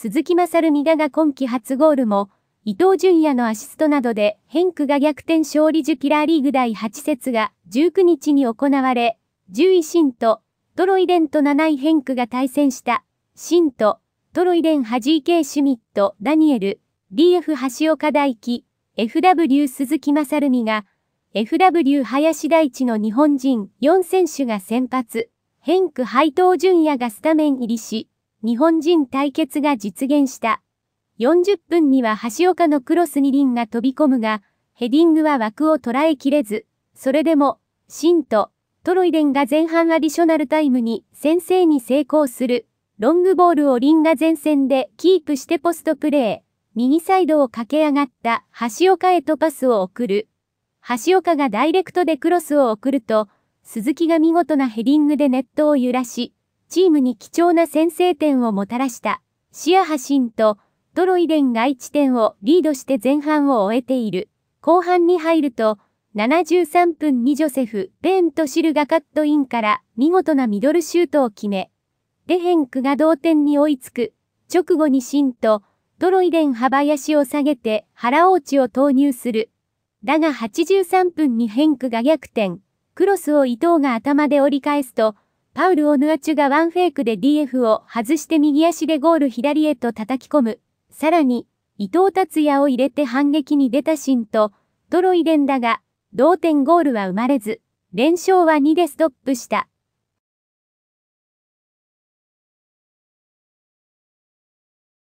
鈴木勝美だが今季初ゴールも、伊藤淳也のアシストなどでヘンクが逆転勝利ジュキラーリーグ第8節が19日に行われ、10位シント、トロイデンと7位ヘンクが対戦した、シント、トロイデンハジーケイ・シュミット、ダニエル、DF 橋岡大輝、FW 鈴木勝美が、FW 林大地の日本人4選手が先発、ヘンク配当純也がスタメン入りし、日本人対決が実現した。40分には橋岡のクロスにリンが飛び込むが、ヘディングは枠を捉えきれず、それでも、シンと、トロイデンが前半アディショナルタイムに先制に成功する。ロングボールをリンが前線でキープしてポストプレー。右サイドを駆け上がった橋岡へとパスを送る。橋岡がダイレクトでクロスを送ると、鈴木が見事なヘディングでネットを揺らし、チームに貴重な先制点をもたらしたシアハシンとドロイデンが1点をリードして前半を終えている。後半に入ると、73分にジョセフ、ベーンとシルがカットインから見事なミドルシュートを決め、デヘンクが同点に追いつく。直後にシンとドロイデン幅足を下げて腹落ちを投入する。だが83分にヘンクが逆転。クロスを伊藤が頭で折り返すと、パウル・オヌアチュがワンフェイクで DF を外して右足でゴール左へと叩き込む。さらに、伊藤達也を入れて反撃に出たシンと、トロイデンだが、同点ゴールは生まれず、連勝は2でストップした。